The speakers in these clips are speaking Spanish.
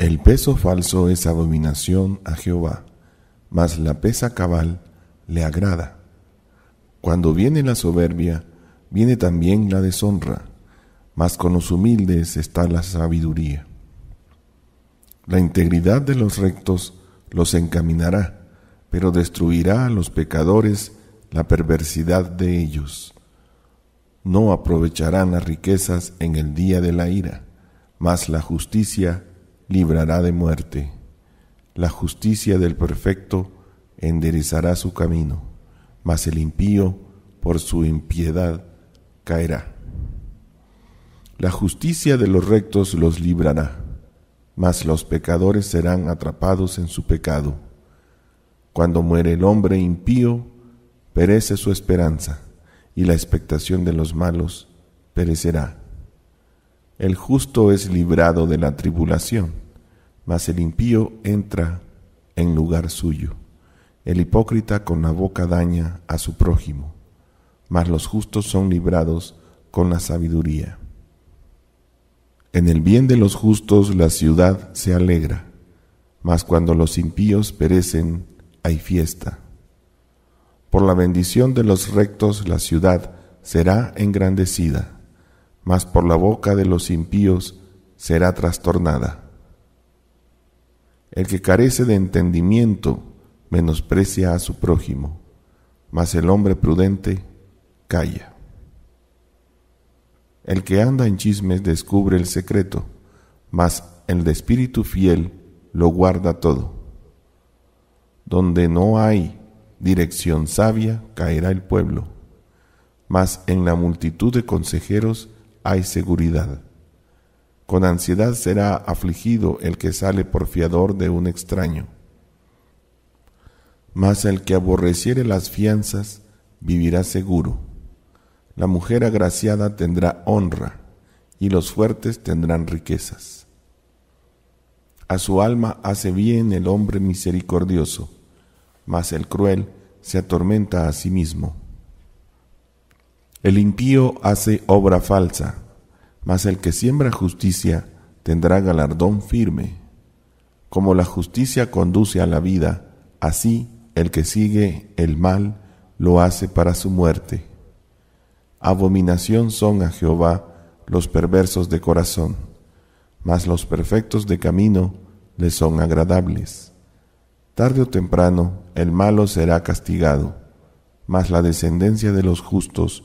El peso falso es abominación a Jehová, mas la pesa cabal le agrada. Cuando viene la soberbia, viene también la deshonra, mas con los humildes está la sabiduría. La integridad de los rectos los encaminará, pero destruirá a los pecadores la perversidad de ellos. No aprovecharán las riquezas en el día de la ira, mas la justicia librará de muerte. La justicia del perfecto enderezará su camino, mas el impío por su impiedad caerá. La justicia de los rectos los librará, mas los pecadores serán atrapados en su pecado. Cuando muere el hombre impío, perece su esperanza, y la expectación de los malos perecerá. El justo es librado de la tribulación, mas el impío entra en lugar suyo. El hipócrita con la boca daña a su prójimo, mas los justos son librados con la sabiduría. En el bien de los justos la ciudad se alegra, mas cuando los impíos perecen hay fiesta. Por la bendición de los rectos la ciudad será engrandecida mas por la boca de los impíos será trastornada. El que carece de entendimiento menosprecia a su prójimo, mas el hombre prudente calla. El que anda en chismes descubre el secreto, mas el de espíritu fiel lo guarda todo. Donde no hay dirección sabia caerá el pueblo, mas en la multitud de consejeros hay seguridad. Con ansiedad será afligido el que sale por fiador de un extraño. Mas el que aborreciere las fianzas vivirá seguro. La mujer agraciada tendrá honra y los fuertes tendrán riquezas. A su alma hace bien el hombre misericordioso, mas el cruel se atormenta a sí mismo. El impío hace obra falsa, mas el que siembra justicia tendrá galardón firme. Como la justicia conduce a la vida, así el que sigue el mal lo hace para su muerte. Abominación son a Jehová los perversos de corazón, mas los perfectos de camino le son agradables. Tarde o temprano el malo será castigado, mas la descendencia de los justos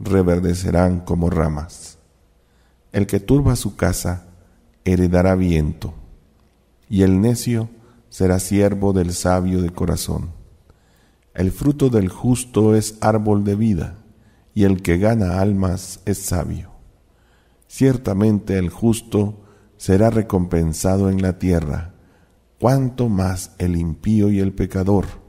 reverdecerán como ramas. El que turba su casa heredará viento, y el necio será siervo del sabio de corazón. El fruto del justo es árbol de vida, y el que gana almas es sabio. Ciertamente el justo será recompensado en la tierra, cuanto más el impío y el pecador